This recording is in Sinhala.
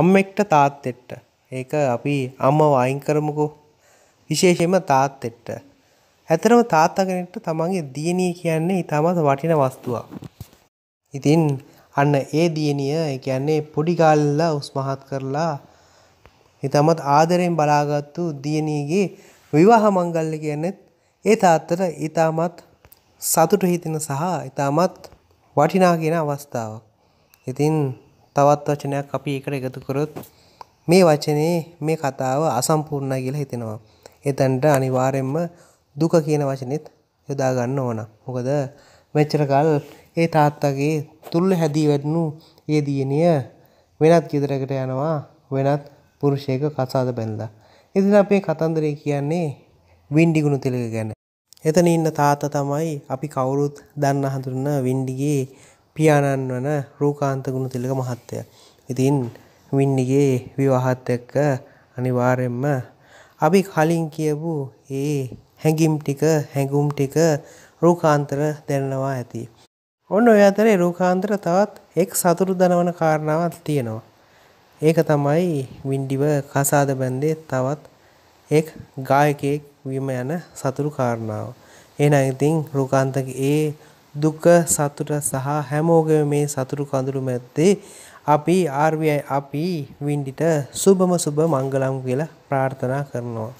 අම්මෙක්ට තාත්තෙට්ට ඒක අපි අම්මව අයින් කරමුකෝ විශේෂයෙන්ම තාත්තෙට්ට ඇතරම තාත්තා කෙනෙක්ට තමන්ගේ දියණිය කියන්නේ ඉතාමත් වටින වස්තුවක්. ඉතින් අන්න ඒ දියණිය ඒ කියන්නේ පොඩි කාලෙලා උස්මහත් කරලා ඉතාමත් ආදරෙන් බලාගත්තු දියණියගේ විවාහ මංගල්‍ය කියන්නේත් ඒ තාත්තට ඉතාමත් සතුට හිතෙන සහ ඉතාමත් වටිනා කියන අවස්ථාවක්. ඉතින් තවත් වචනයක් අපි ඒකට එකතු කරොත් මේ වචනේ මේ කතාව අසම්පූර්ණ කියලා හිතෙනවා. එතැන්ට අනිවාරෙන්ම දුක කියන වචනෙත් යොදාගන්න ඕන. මොකද මෙච්චරකල් ඒ තාත්තගේ තුල්ල හැදී වැඩනු ඒ දියනිය වෙනත් ගෙදරකට යනවා වෙනත් පුරුෂයක කසාද බැඳලා. ඉතින් අපේ කතන්දරේ කියන්නේ වින්ඩිගුණු තිලක ගැන. එතන ඉන්න තාත්ත තමයි අපි කවුරුත් දන්න හඳුරන්න වින්ඩිගේ පියාණන් වන රූකාන්ත ගුණතිලක මහත්තයා. ඉතින් වින්නිගේ විවාහත් එක්ක අනිවාර්යෙන්ම අපි කලින් කියපු ඒ හැඟිම් ටික හැඟුම් ටික රූකාන්තර දැනනවා ඇති. ඔන්න ඔය අතරේ රූකාන්තර තවත් එක් සතුරු දනවන කාරණාවක් තියෙනවා. ඒක තමයි වින්ඩිව කසාද බැන්දේ තවත් එක් ගායකයෙක් වීම යන සතුරු කාරණාව. එහෙනම් ඉතින් රූකාන්තගේ ඒ දුක සතුට සහ හැමෝගම මේ සතුරු කඳුරු මැත්තේ අපි ආර්වයි අපි වින්ඩිට සුබම සුබ මංගලම් කියලා ප්‍රාර්ථනා කරනවා.